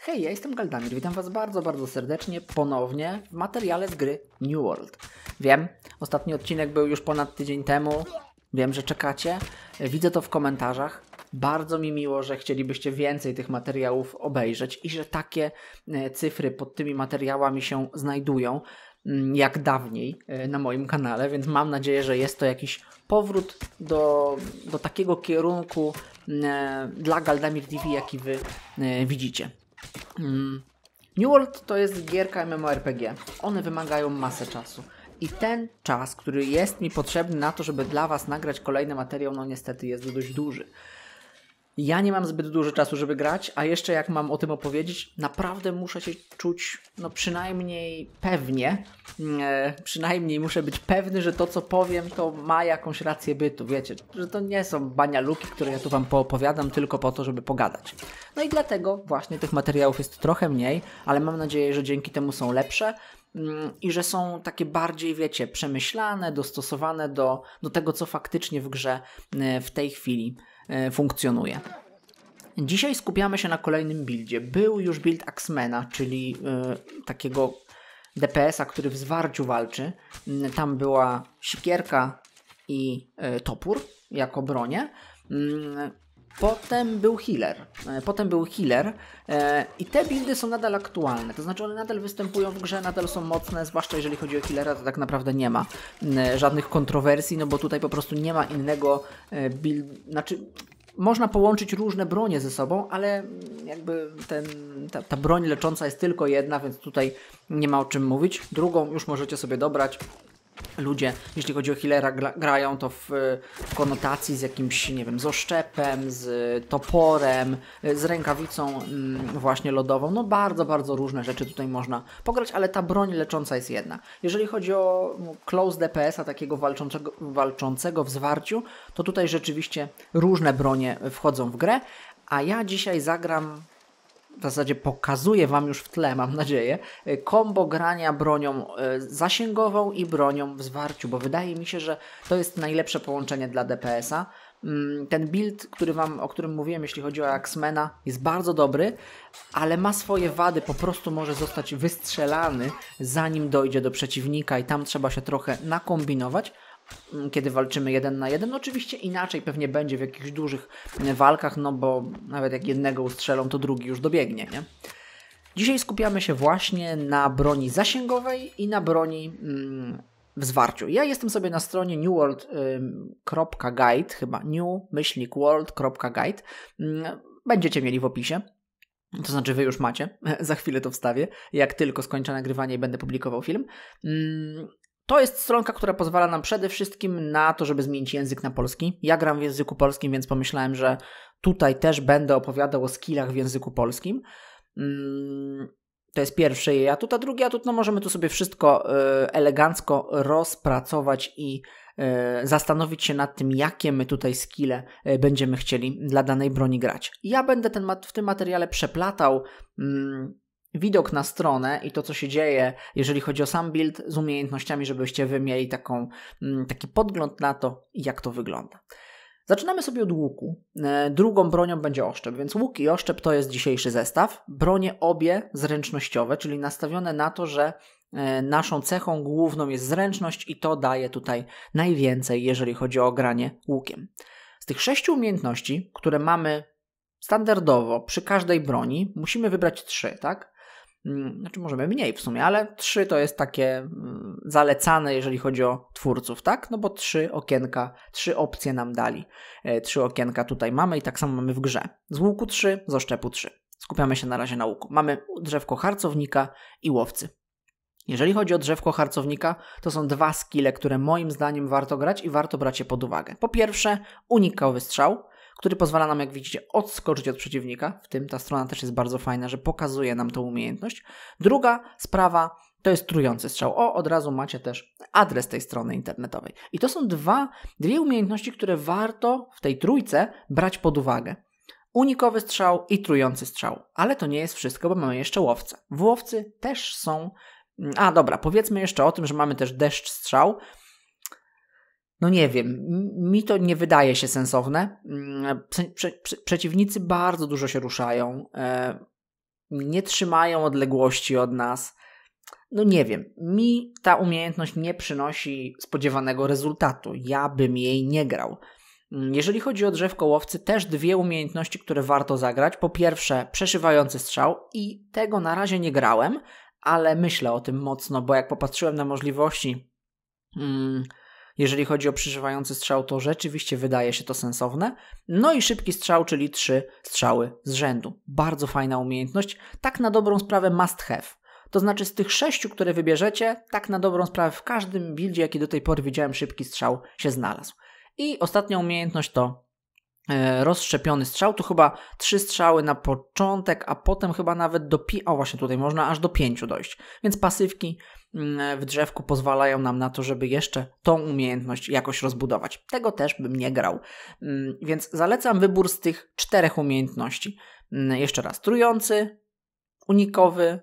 Hej, ja jestem Galdamir, witam Was bardzo, bardzo serdecznie ponownie w materiale z gry New World. Wiem, ostatni odcinek był już ponad tydzień temu, wiem, że czekacie, widzę to w komentarzach. Bardzo mi miło, że chcielibyście więcej tych materiałów obejrzeć i że takie e, cyfry pod tymi materiałami się znajdują mm, jak dawniej e, na moim kanale, więc mam nadzieję, że jest to jakiś powrót do, do takiego kierunku mm, e, dla Galdamir TV, jaki Wy widzicie. Hmm. New World to jest gierka MMORPG. One wymagają masę czasu. I ten czas, który jest mi potrzebny na to, żeby dla Was nagrać kolejny materiał, no niestety jest dość duży. Ja nie mam zbyt dużo czasu, żeby grać, a jeszcze jak mam o tym opowiedzieć, naprawdę muszę się czuć no przynajmniej pewnie, mm, e, przynajmniej muszę być pewny, że to co powiem to ma jakąś rację bytu, wiecie, że to nie są banialuki, które ja tu wam poopowiadam tylko po to, żeby pogadać. No i dlatego właśnie tych materiałów jest trochę mniej, ale mam nadzieję, że dzięki temu są lepsze mm, i że są takie bardziej, wiecie, przemyślane, dostosowane do, do tego, co faktycznie w grze e, w tej chwili E, funkcjonuje. Dzisiaj skupiamy się na kolejnym buildzie. Był już build Axmana, czyli e, takiego DPS-a, który w zwarciu walczy. Tam była sikierka i e, topór jako bronie. Potem był healer. E, potem był healer e, i te buildy są nadal aktualne, to znaczy one nadal występują w grze, nadal są mocne, zwłaszcza jeżeli chodzi o healera, to tak naprawdę nie ma żadnych kontrowersji, no bo tutaj po prostu nie ma innego e, build, znaczy można połączyć różne bronie ze sobą, ale jakby ten, ta, ta broń lecząca jest tylko jedna, więc tutaj nie ma o czym mówić. Drugą już możecie sobie dobrać, ludzie, jeśli chodzi o healera, grają to w, w konotacji z jakimś, nie wiem, z oszczepem, z toporem, z rękawicą mm, właśnie lodową. No bardzo, bardzo różne rzeczy tutaj można pograć, ale ta broń lecząca jest jedna. Jeżeli chodzi o no, close DPS-a, takiego walczącego, walczącego w zwarciu, to tutaj rzeczywiście różne bronie wchodzą w grę, a ja dzisiaj zagram w zasadzie pokazuje Wam już w tle, mam nadzieję, e, kombo grania bronią e, zasięgową i bronią w zwarciu, bo wydaje mi się, że to jest najlepsze połączenie dla DPS-a. Mm, ten build, który wam, o którym mówiłem, jeśli chodzi o Axmena, jest bardzo dobry, ale ma swoje wady, po prostu może zostać wystrzelany, zanim dojdzie do przeciwnika i tam trzeba się trochę nakombinować kiedy walczymy jeden na jeden. oczywiście inaczej pewnie będzie w jakichś dużych walkach, no bo nawet jak jednego ustrzelą, to drugi już dobiegnie, nie? Dzisiaj skupiamy się właśnie na broni zasięgowej i na broni mm, w zwarciu. Ja jestem sobie na stronie newworld.guide, chyba new-world.guide. Mm, będziecie mieli w opisie. To znaczy, wy już macie. Za chwilę to wstawię, jak tylko skończę nagrywanie i będę publikował film. Mm, to jest stronka, która pozwala nam przede wszystkim na to, żeby zmienić język na polski. Ja gram w języku polskim, więc pomyślałem, że tutaj też będę opowiadał o skillach w języku polskim. Mm, to jest pierwszy jej atut, a drugi atut, no możemy tu sobie wszystko e, elegancko rozpracować i e, zastanowić się nad tym, jakie my tutaj skille e, będziemy chcieli dla danej broni grać. Ja będę ten, w tym materiale przeplatał mm, widok na stronę i to, co się dzieje, jeżeli chodzi o sam build, z umiejętnościami, żebyście wy mieli taką, mm, taki podgląd na to, jak to wygląda. Zaczynamy sobie od łuku. E, drugą bronią będzie oszczep, więc łuk i oszczep to jest dzisiejszy zestaw. Bronie obie zręcznościowe, czyli nastawione na to, że e, naszą cechą główną jest zręczność i to daje tutaj najwięcej, jeżeli chodzi o granie łukiem. Z tych sześciu umiejętności, które mamy standardowo przy każdej broni, musimy wybrać trzy, tak? Mm, znaczy możemy mniej w sumie, ale trzy to jest takie mm, zalecane, jeżeli chodzi o twórców, tak? No bo trzy okienka, trzy opcje nam dali. E, trzy okienka tutaj mamy i tak samo mamy w grze. Z łuku trzy, z oszczepu trzy. Skupiamy się na razie na łuku. Mamy drzewko harcownika i łowcy. Jeżeli chodzi o drzewko harcownika, to są dwa skille, które moim zdaniem warto grać i warto brać je pod uwagę. Po pierwsze, unikowy strzał, który pozwala nam, jak widzicie, odskoczyć od przeciwnika. W tym ta strona też jest bardzo fajna, że pokazuje nam tą umiejętność. Druga sprawa to jest trujący strzał. O, od razu macie też adres tej strony internetowej. I to są dwa, dwie umiejętności, które warto w tej trójce brać pod uwagę. Unikowy strzał i trujący strzał. Ale to nie jest wszystko, bo mamy jeszcze łowcę. W łowcy też są. Mm, a dobra, powiedzmy jeszcze o tym, że mamy też deszcz strzał, no nie wiem, mi to nie wydaje się sensowne. Mm, prze prze przeciwnicy bardzo dużo się ruszają, e, nie trzymają odległości od nas. No nie wiem, mi ta umiejętność nie przynosi spodziewanego rezultatu. Ja bym jej nie grał. Mm, jeżeli chodzi o drzewko łowcy, też dwie umiejętności, które warto zagrać. Po pierwsze, przeszywający strzał i tego na razie nie grałem, ale myślę o tym mocno, bo jak popatrzyłem na możliwości. Hmm, jeżeli chodzi o przeżywający strzał, to rzeczywiście wydaje się to sensowne. No i szybki strzał, czyli trzy strzały z rzędu. Bardzo fajna umiejętność, tak na dobrą sprawę must have. To znaczy z tych sześciu, które wybierzecie, tak na dobrą sprawę w każdym buildzie, jaki do tej pory widziałem, szybki strzał się znalazł. I ostatnia umiejętność to e, rozszczepiony strzał. Tu chyba trzy strzały na początek, a potem chyba nawet do pi... O właśnie, tutaj można aż do pięciu dojść. Więc pasywki Mm, w drzewku pozwalają nam na to, żeby jeszcze tą umiejętność jakoś rozbudować. Tego też bym nie grał. Mm, więc zalecam wybór z tych czterech umiejętności. Mm, jeszcze raz, trujący, unikowy,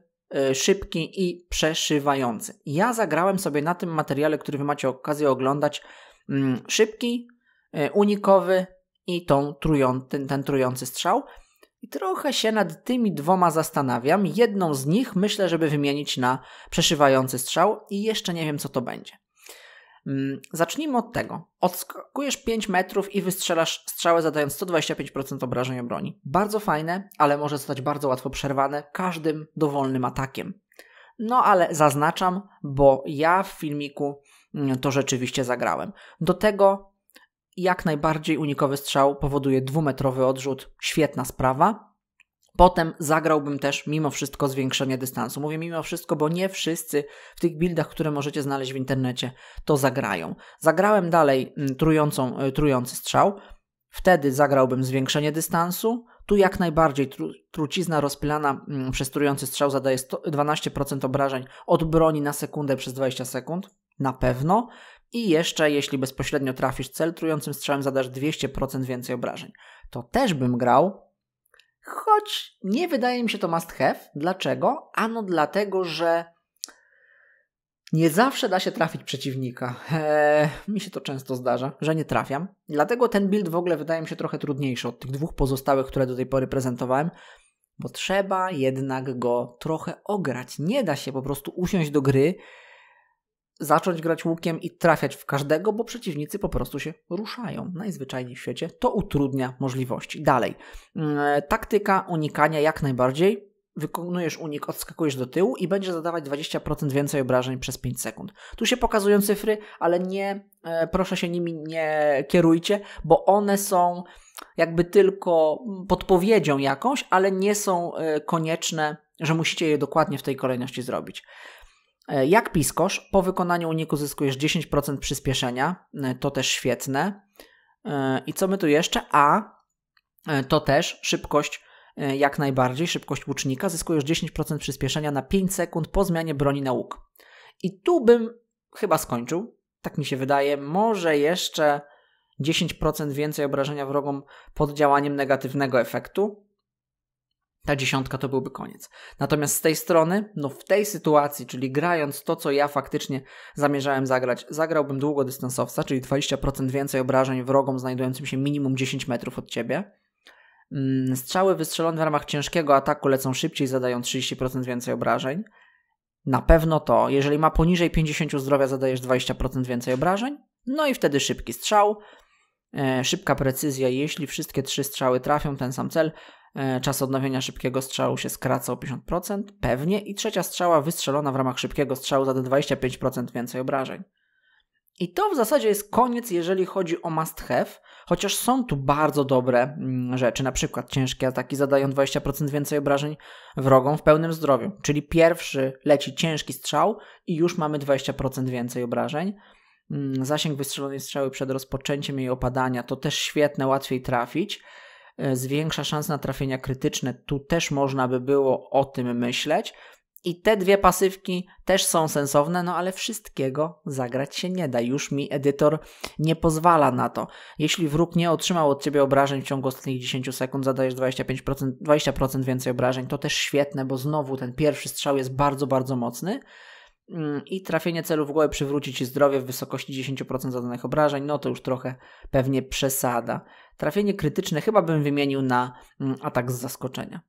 y, szybki i przeszywający. Ja zagrałem sobie na tym materiale, który wy macie okazję oglądać, szybki, y, unikowy i tą trują, ten, ten trujący strzał. I trochę się nad tymi dwoma zastanawiam. Jedną z nich myślę, żeby wymienić na przeszywający strzał i jeszcze nie wiem, co to będzie. Mm, zacznijmy od tego. Odskakujesz 5 metrów i wystrzelasz strzałę zadając 125% obrażeń broni. Bardzo fajne, ale może zostać bardzo łatwo przerwane każdym dowolnym atakiem. No ale zaznaczam, bo ja w filmiku mm, to rzeczywiście zagrałem. Do tego jak najbardziej unikowy strzał powoduje dwumetrowy odrzut, świetna sprawa. Potem zagrałbym też mimo wszystko zwiększenie dystansu. Mówię mimo wszystko, bo nie wszyscy w tych buildach, które możecie znaleźć w internecie, to zagrają. Zagrałem dalej mm, trującą, e, trujący strzał, wtedy zagrałbym zwiększenie dystansu. Tu jak najbardziej tru, trucizna rozpylana mm, przez trujący strzał zadaje 100, 12% obrażeń od broni na sekundę przez 20 sekund. Na pewno. I jeszcze, jeśli bezpośrednio trafisz cel, trującym strzałem zadasz 200% więcej obrażeń. To też bym grał, choć nie wydaje mi się to must have. Dlaczego? Ano dlatego, że nie zawsze da się trafić przeciwnika. Eee, mi się to często zdarza, że nie trafiam. Dlatego ten build w ogóle wydaje mi się trochę trudniejszy od tych dwóch pozostałych, które do tej pory prezentowałem, bo trzeba jednak go trochę ograć. Nie da się po prostu usiąść do gry zacząć grać łukiem i trafiać w każdego, bo przeciwnicy po prostu się ruszają. Najzwyczajniej w świecie to utrudnia możliwości. Dalej, mm, taktyka unikania jak najbardziej. Wykonujesz unik, odskakujesz do tyłu i będzie zadawać 20% więcej obrażeń przez 5 sekund. Tu się pokazują cyfry, ale nie, e, proszę się nimi nie kierujcie, bo one są jakby tylko podpowiedzią jakąś, ale nie są e, konieczne, że musicie je dokładnie w tej kolejności zrobić. E, jak piskosz, po wykonaniu uniku zyskujesz 10% przyspieszenia, e, to też świetne. E, I co my tu jeszcze? A to też szybkość jak najbardziej, szybkość łucznika, zyskujesz 10% przyspieszenia na 5 sekund po zmianie broni na łuk. I tu bym chyba skończył, tak mi się wydaje. Może jeszcze 10% więcej obrażenia wrogom pod działaniem negatywnego efektu ta dziesiątka to byłby koniec. Natomiast z tej strony, no w tej sytuacji, czyli grając to, co ja faktycznie zamierzałem zagrać, zagrałbym długodystansowca, czyli 20% więcej obrażeń wrogom znajdującym się minimum 10 metrów od ciebie. Mm, strzały wystrzelone w ramach ciężkiego ataku lecą szybciej, zadają 30% więcej obrażeń. Na pewno to, jeżeli ma poniżej 50 zdrowia, zadajesz 20% więcej obrażeń. No i wtedy szybki strzał, e, szybka precyzja. Jeśli wszystkie trzy strzały trafią ten sam cel, E, czas odnowienia szybkiego strzału się skraca o 50%, pewnie, i trzecia strzała wystrzelona w ramach szybkiego strzału zada 25% więcej obrażeń. I to w zasadzie jest koniec, jeżeli chodzi o must have, chociaż są tu bardzo dobre mm, rzeczy, na przykład ciężkie ataki zadają 20% więcej obrażeń wrogom w pełnym zdrowiu, czyli pierwszy leci ciężki strzał i już mamy 20% więcej obrażeń. Mm, zasięg wystrzelonej strzały przed rozpoczęciem jej opadania to też świetne, łatwiej trafić. E, zwiększa szanse na trafienia krytyczne. Tu też można by było o tym myśleć. I te dwie pasywki też są sensowne, no ale wszystkiego zagrać się nie da. Już mi edytor nie pozwala na to. Jeśli wróg nie otrzymał od ciebie obrażeń w ciągu ostatnich 10 sekund, zadajesz 25%, 20% więcej obrażeń. To też świetne, bo znowu ten pierwszy strzał jest bardzo, bardzo mocny. Mm, i trafienie celu w głowę przywróci Ci zdrowie w wysokości 10% zadanych obrażeń, no to już trochę pewnie przesada. Trafienie krytyczne chyba bym wymienił na mm, atak z zaskoczenia.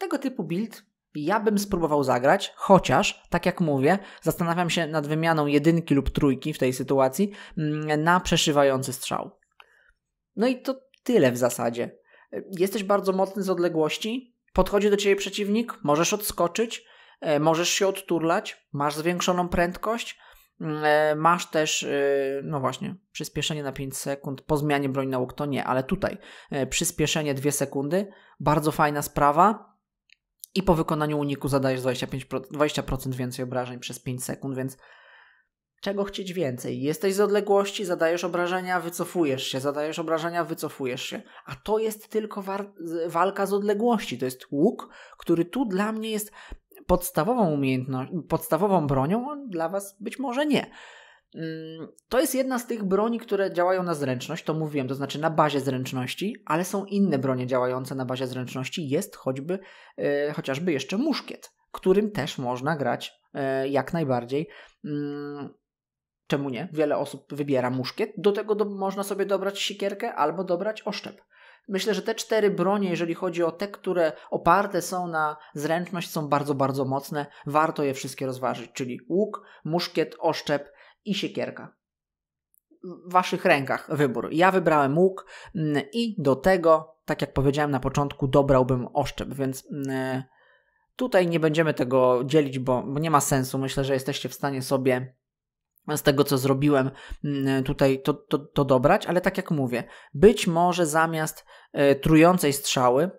Tego typu build ja bym spróbował zagrać, chociaż, tak jak mówię, zastanawiam się nad wymianą jedynki lub trójki w tej sytuacji mm, na przeszywający strzał. No i to tyle w zasadzie. Jesteś bardzo mocny z odległości, podchodzi do ciebie przeciwnik, możesz odskoczyć, E, możesz się odturlać, masz zwiększoną prędkość, mm, e, Masz też, e, no właśnie, przyspieszenie na 5 sekund. Po zmianie broni na łuk to nie, ale tutaj przyspieszenie 2 sekundy. Bardzo fajna sprawa. I po wykonaniu uniku zadajesz 25%, 20% więcej obrażeń przez 5 sekund, więc czego chcieć więcej? Jesteś z odległości, zadajesz obrażenia, wycofujesz się, zadajesz obrażenia, wycofujesz się. A to jest tylko walka z odległości. To jest łuk, który tu dla mnie jest podstawową umiejętność, podstawową bronią, dla Was być może nie. Mm, to jest jedna z tych broni, które działają na zręczność, to mówiłem, to znaczy na bazie zręczności, ale są inne bronie działające na bazie zręczności, jest choćby, e, chociażby jeszcze muszkiet, którym też można grać e, jak najbardziej. Mm, czemu nie? Wiele osób wybiera muszkiet, do tego do, można sobie dobrać sikierkę albo dobrać oszczep. Myślę, że te cztery bronie, jeżeli chodzi o te, które oparte są na zręczność, są bardzo, bardzo mocne. Warto je wszystkie rozważyć, czyli łuk, muszkiet, oszczep i siekierka. W waszych rękach wybór. Ja wybrałem łuk mm, i do tego, tak jak powiedziałem na początku, dobrałbym oszczep, więc mm, tutaj nie będziemy tego dzielić, bo nie ma sensu. Myślę, że jesteście w stanie sobie z tego, co zrobiłem mm, tutaj, to, to, to dobrać, ale tak jak mówię, być może zamiast e, trującej strzały,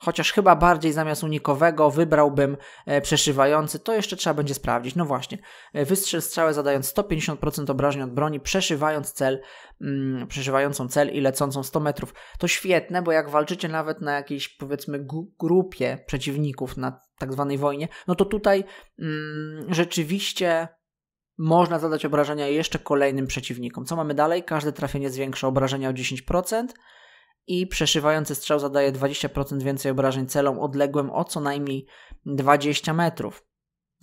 chociaż chyba bardziej zamiast unikowego wybrałbym e, przeszywający, to jeszcze trzeba będzie sprawdzić. No właśnie, e, wystrzel strzałę zadając 150% obrażeń od broni, przeszywając cel, mm, przeszywającą cel i lecącą 100 metrów. To świetne, bo jak walczycie nawet na jakiejś powiedzmy grupie przeciwników na tak zwanej wojnie, no to tutaj mm, rzeczywiście można zadać obrażenia jeszcze kolejnym przeciwnikom. Co mamy dalej? Każde trafienie zwiększa obrażenia o 10% i przeszywający strzał zadaje 20% więcej obrażeń celom odległym o co najmniej 20 metrów.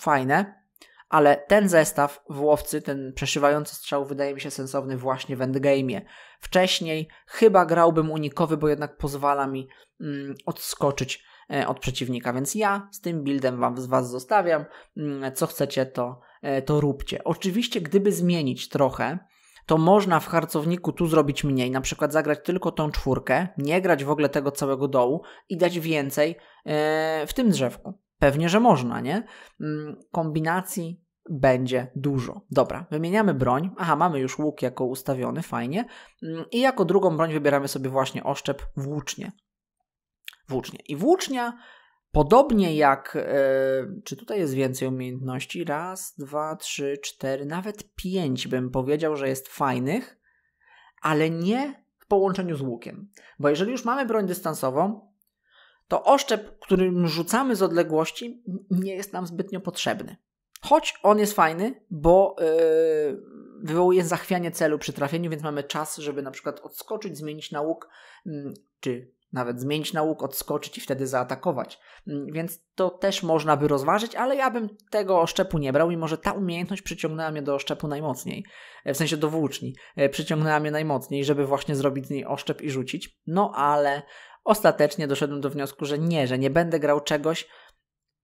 Fajne, ale ten zestaw w łowcy, ten przeszywający strzał wydaje mi się sensowny właśnie w endgame'ie. Wcześniej chyba grałbym unikowy, bo jednak pozwala mi mm, odskoczyć e, od przeciwnika, więc ja z tym buildem wam, z Was zostawiam. Mm, co chcecie, to E, to róbcie. Oczywiście, gdyby zmienić trochę, to można w harcowniku tu zrobić mniej, na przykład zagrać tylko tą czwórkę, nie grać w ogóle tego całego dołu i dać więcej e, w tym drzewku. Pewnie, że można, nie? Mm, kombinacji będzie dużo. Dobra, wymieniamy broń. Aha, mamy już łuk jako ustawiony, fajnie. Mm, I jako drugą broń wybieramy sobie właśnie oszczep włócznie. Włócznie. I włócznia Podobnie jak, e, czy tutaj jest więcej umiejętności? Raz, dwa, trzy, cztery, nawet pięć bym powiedział, że jest fajnych, ale nie w połączeniu z łukiem. Bo jeżeli już mamy broń dystansową, to oszczep, którym rzucamy z odległości, nie jest nam zbytnio potrzebny. Choć on jest fajny, bo e, wywołuje zachwianie celu przy trafieniu, więc mamy czas, żeby na przykład odskoczyć, zmienić na łuk, yy, czy nawet zmienić łuk, odskoczyć i wtedy zaatakować. Mm, więc to też można by rozważyć, ale ja bym tego oszczepu nie brał, mimo że ta umiejętność przyciągnęła mnie do oszczepu najmocniej, e, w sensie do włóczni, e, przyciągnęła mnie najmocniej, żeby właśnie zrobić z niej oszczep i rzucić. No ale ostatecznie doszedłem do wniosku, że nie, że nie będę grał czegoś,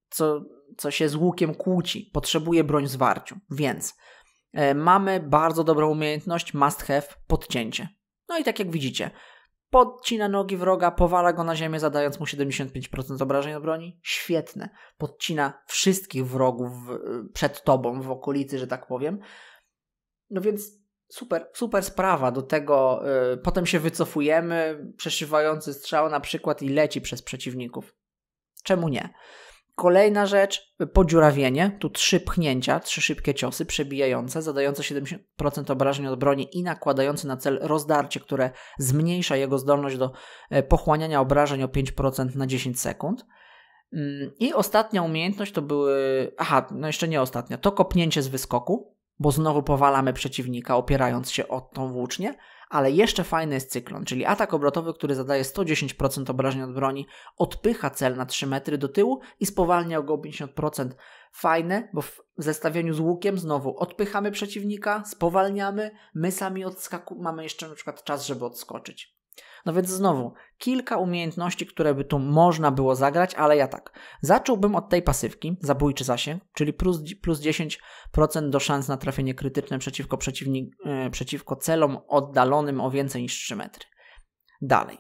co, co się z łukiem kłóci. Potrzebuję broń w zwarciu, więc e, mamy bardzo dobrą umiejętność must have, podcięcie. No i tak jak widzicie, Podcina nogi wroga, powala go na ziemię, zadając mu 75% obrażeń od broni. Świetne. Podcina wszystkich wrogów przed tobą, w okolicy, że tak powiem. No więc super, super sprawa do tego. Yy, potem się wycofujemy, przeszywający strzał na przykład i leci przez przeciwników. Czemu nie? Kolejna rzecz, podziurawienie. Tu trzy pchnięcia, trzy szybkie ciosy przebijające, zadające 70% obrażeń od broni i nakładające na cel rozdarcie, które zmniejsza jego zdolność do e, pochłaniania obrażeń o 5% na 10 sekund. Mm, I ostatnia umiejętność to były. Aha, no jeszcze nie ostatnia. To kopnięcie z wyskoku, bo znowu powalamy przeciwnika, opierając się o tą włócznię. Ale jeszcze fajny jest cyklon, czyli atak obrotowy, który zadaje 110% obrażeń od broni, odpycha cel na 3 metry do tyłu i spowalnia go o 50%. Fajne, bo w zestawieniu z łukiem znowu odpychamy przeciwnika, spowalniamy, my sami odskakujemy, mamy jeszcze na przykład czas, żeby odskoczyć. No więc znowu, kilka umiejętności, które by tu można było zagrać, ale ja tak. Zacząłbym od tej pasywki, zabójczy zasięg, czyli plus, plus 10% do szans na trafienie krytyczne przeciwko, przeciwni, yy, przeciwko celom oddalonym o więcej niż 3 metry. Dalej.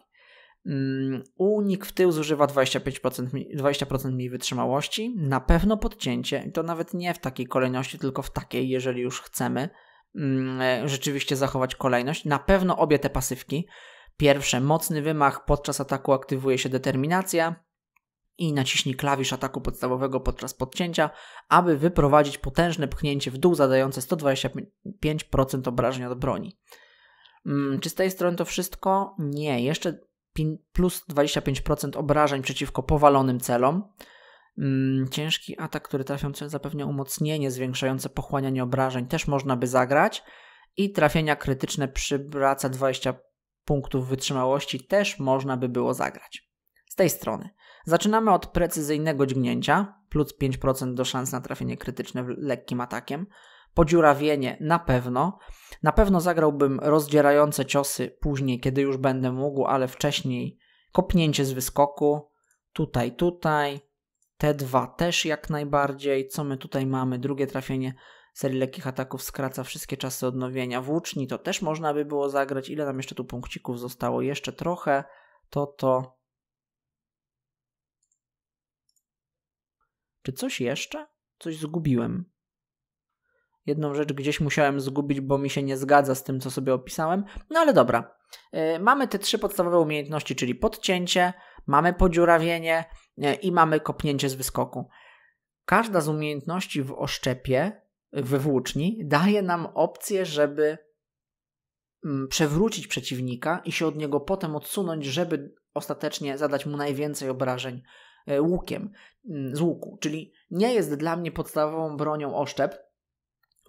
Mm, unik w tył zużywa 25%, 20% mniej wytrzymałości. Na pewno podcięcie, i to nawet nie w takiej kolejności, tylko w takiej, jeżeli już chcemy mm, e, rzeczywiście zachować kolejność. Na pewno obie te pasywki. Pierwsze, mocny wymach, podczas ataku aktywuje się determinacja i naciśnij klawisz ataku podstawowego podczas podcięcia, aby wyprowadzić potężne pchnięcie w dół zadające 125% obrażeń od broni. Mm, czy z tej strony to wszystko? Nie, jeszcze plus 25% obrażeń przeciwko powalonym celom. Mm, ciężki atak, który trafią cel zapewnia umocnienie zwiększające pochłanianie obrażeń, też można by zagrać. I trafienia krytyczne przywraca 20 punktów wytrzymałości też można by było zagrać. Z tej strony. Zaczynamy od precyzyjnego dźgnięcia, plus 5% do szans na trafienie krytyczne lekkim atakiem. Podziurawienie na pewno. Na pewno zagrałbym rozdzierające ciosy później, kiedy już będę mógł, ale wcześniej kopnięcie z wyskoku. Tutaj, tutaj. Te dwa też jak najbardziej. Co my tutaj mamy? Drugie trafienie serii lekkich ataków skraca wszystkie czasy odnowienia. Włóczni to też można by było zagrać. Ile nam jeszcze tu punkcików zostało? Jeszcze trochę. To to... Czy coś jeszcze? Coś zgubiłem. Jedną rzecz gdzieś musiałem zgubić, bo mi się nie zgadza z tym, co sobie opisałem. No ale dobra. Yy, mamy te trzy podstawowe umiejętności, czyli podcięcie, mamy podziurawienie yy, i mamy kopnięcie z wyskoku. Każda z umiejętności w oszczepie we włóczni daje nam opcję, żeby mm, przewrócić przeciwnika i się od niego potem odsunąć, żeby ostatecznie zadać mu najwięcej obrażeń e, łukiem, mm, z łuku. Czyli nie jest dla mnie podstawową bronią oszczep,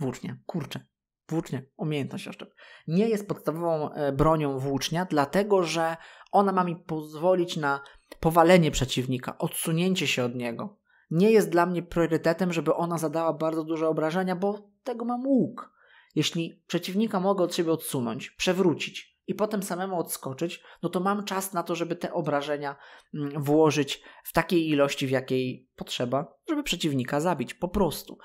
włócznia, kurczę, włócznia, umiejętność oszczep, nie jest podstawową e, bronią włócznia, dlatego że ona ma mi pozwolić na powalenie przeciwnika, odsunięcie się od niego, nie jest dla mnie priorytetem, żeby ona zadała bardzo duże obrażenia, bo tego mam łuk. Jeśli przeciwnika mogę od siebie odsunąć, przewrócić i potem samemu odskoczyć, no to mam czas na to, żeby te obrażenia mm, włożyć w takiej ilości, w jakiej potrzeba, żeby przeciwnika zabić, po prostu.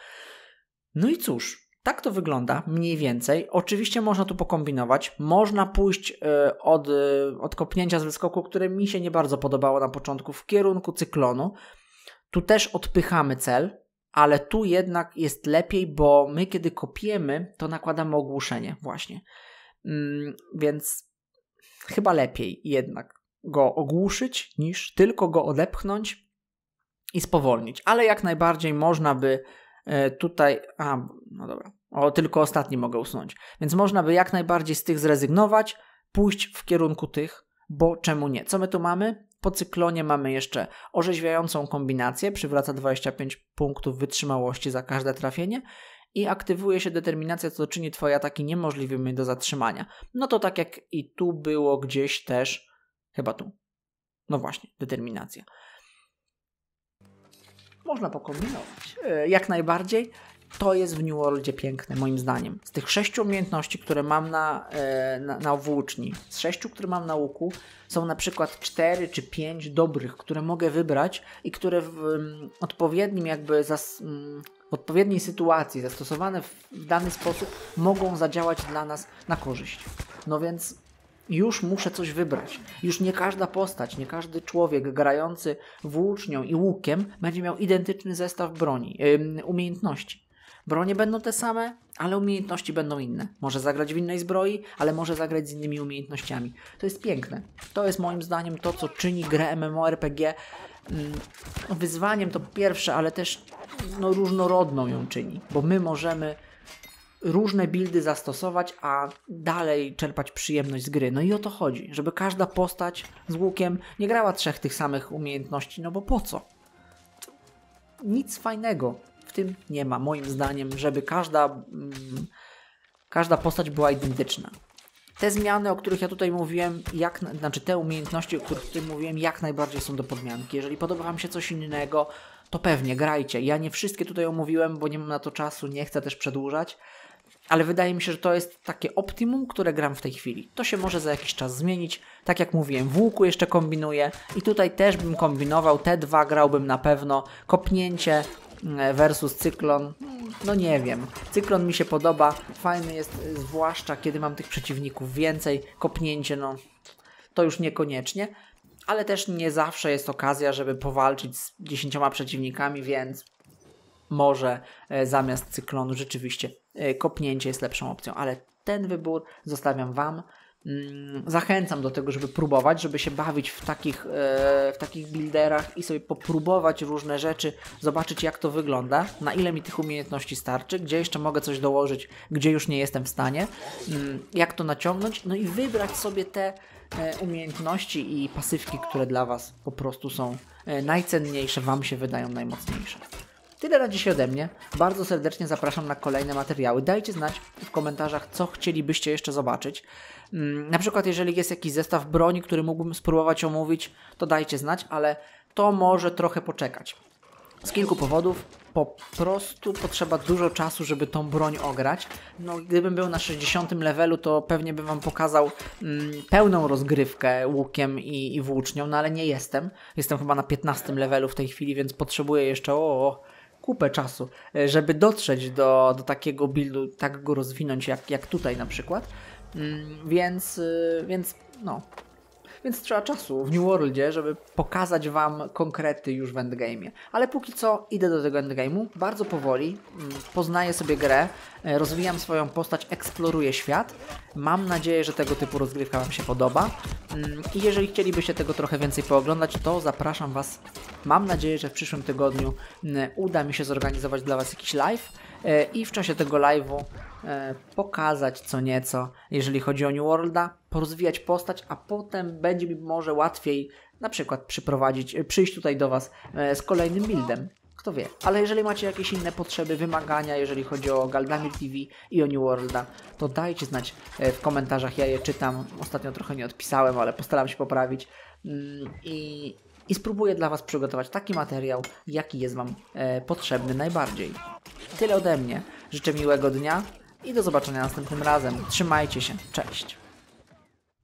No i cóż, tak to wygląda mniej więcej. Oczywiście można tu pokombinować. Można pójść e, od, e, od kopnięcia z wyskoku, które mi się nie bardzo podobało na początku, w kierunku cyklonu, tu też odpychamy cel, ale tu jednak jest lepiej, bo my kiedy kopiemy, to nakładamy ogłuszenie właśnie. Mm, więc chyba lepiej jednak go ogłuszyć niż tylko go odepchnąć i spowolnić. Ale jak najbardziej można by e, tutaj. A, no dobra. O, tylko ostatni mogę usunąć. Więc można by jak najbardziej z tych zrezygnować, pójść w kierunku tych, bo czemu nie? Co my tu mamy? po cyklonie mamy jeszcze orzeźwiającą kombinację, przywraca 25 punktów wytrzymałości za każde trafienie i aktywuje się determinacja, co czyni twoje ataki niemożliwymi do zatrzymania. No to tak jak i tu było gdzieś też, chyba tu. No właśnie, determinacja. Można pokombinować, e, jak najbardziej to jest w New Worldzie piękne, moim zdaniem. Z tych sześciu umiejętności, które mam na, e, na, na włóczni, z sześciu, które mam na łuku, są na przykład cztery czy pięć dobrych, które mogę wybrać i które w mm, odpowiednim jakby zas, w mm, odpowiedniej sytuacji, zastosowane w dany sposób, mogą zadziałać dla nas na korzyść. No więc już muszę coś wybrać. Już nie każda postać, nie każdy człowiek grający włócznią i łukiem będzie miał identyczny zestaw broni, umiejętności. Bronie będą te same, ale umiejętności będą inne. Może zagrać w innej zbroi, ale może zagrać z innymi umiejętnościami. To jest piękne. To jest moim zdaniem to, co czyni grę MMORPG wyzwaniem to pierwsze, ale też no, różnorodną ją czyni, bo my możemy różne buildy zastosować, a dalej czerpać przyjemność z gry. No i o to chodzi, żeby każda postać z łukiem nie grała trzech tych samych umiejętności, no bo po co? Nic fajnego w tym nie ma, moim zdaniem, żeby każda, mm, każda postać była identyczna. Te zmiany, o których ja tutaj mówiłem, jak, znaczy te umiejętności, o których tutaj mówiłem, jak najbardziej są do podmianki. Jeżeli podoba Wam się coś innego, to pewnie grajcie. Ja nie wszystkie tutaj omówiłem, bo nie mam na to czasu, nie chcę też przedłużać, ale wydaje mi się, że to jest takie optimum, które gram w tej chwili. To się może za jakiś czas zmienić. Tak jak mówiłem, w łuku jeszcze kombinuję i tutaj też bym kombinował, te dwa grałbym na pewno. Kopnięcie E, versus Cyklon, no nie wiem. Cyklon mi się podoba, fajny jest e, zwłaszcza kiedy mam tych przeciwników więcej, kopnięcie no to już niekoniecznie, ale też nie zawsze jest okazja, żeby powalczyć z dziesięcioma przeciwnikami, więc może e, zamiast Cyklonu rzeczywiście kopnięcie jest lepszą opcją, ale ten wybór zostawiam Wam. Mm, zachęcam do tego, żeby próbować, żeby się bawić w takich, e, w takich builderach i sobie popróbować różne rzeczy, zobaczyć jak to wygląda, na ile mi tych umiejętności starczy, gdzie jeszcze mogę coś dołożyć, gdzie już nie jestem w stanie, mm, jak to naciągnąć, no i wybrać sobie te e, umiejętności i pasywki, które dla Was po prostu są e, najcenniejsze, Wam się wydają najmocniejsze. Tyle na dziś ode mnie. Bardzo serdecznie zapraszam na kolejne materiały. Dajcie znać w komentarzach, co chcielibyście jeszcze zobaczyć. Mm, na przykład, jeżeli jest jakiś zestaw broni, który mógłbym spróbować omówić, to dajcie znać, ale to może trochę poczekać. Z kilku powodów. Po prostu potrzeba dużo czasu, żeby tą broń ograć. No, gdybym był na 60 levelu, to pewnie bym Wam pokazał mm, pełną rozgrywkę łukiem i, i włócznią, no ale nie jestem. Jestem chyba na 15 levelu w tej chwili, więc potrzebuję jeszcze o, o kupę czasu, e, żeby dotrzeć do, do takiego buildu, tak go rozwinąć jak, jak tutaj na przykład. Mm, więc, y, więc no, więc trzeba czasu w New Worldzie, żeby pokazać wam konkrety już w endgame'ie. Ale póki co idę do tego endgame'u bardzo powoli, mm, poznaję sobie grę, e, rozwijam swoją postać, eksploruję świat. Mam nadzieję, że tego typu rozgrywka wam się podoba mm, i jeżeli chcielibyście tego trochę więcej pooglądać, to zapraszam was. Mam nadzieję, że w przyszłym tygodniu mm, uda mi się zorganizować dla was jakiś live e, i w czasie tego live'u E, pokazać co nieco, jeżeli chodzi o New Worlda, porozwijać postać, a potem będzie mi może łatwiej na przykład przyprowadzić, e, przyjść tutaj do Was e, z kolejnym buildem. Kto wie. Ale jeżeli macie jakieś inne potrzeby, wymagania, jeżeli chodzi o Galdamir TV i o New Worlda, to dajcie znać w komentarzach, ja je czytam. Ostatnio trochę nie odpisałem, ale postaram się poprawić. Mm, I, i spróbuję dla Was przygotować taki materiał, jaki jest Wam potrzebny najbardziej. Tyle ode mnie. Życzę miłego dnia i do zobaczenia następnym razem. Trzymajcie się, cześć!